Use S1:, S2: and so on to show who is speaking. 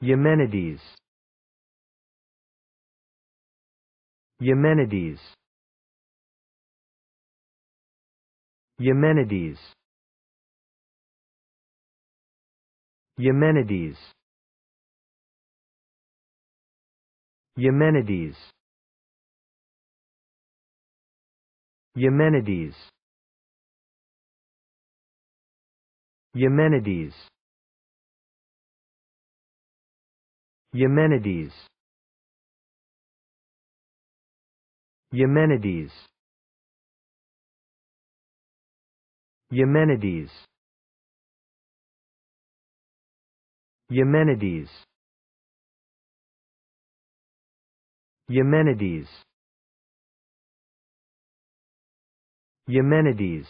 S1: Eumenides Eumenides Eumenides Eumenides Eumenides Eumenides Eumenides Eumenides Eumenides Eumenides Eumenides Eumenides Eumenides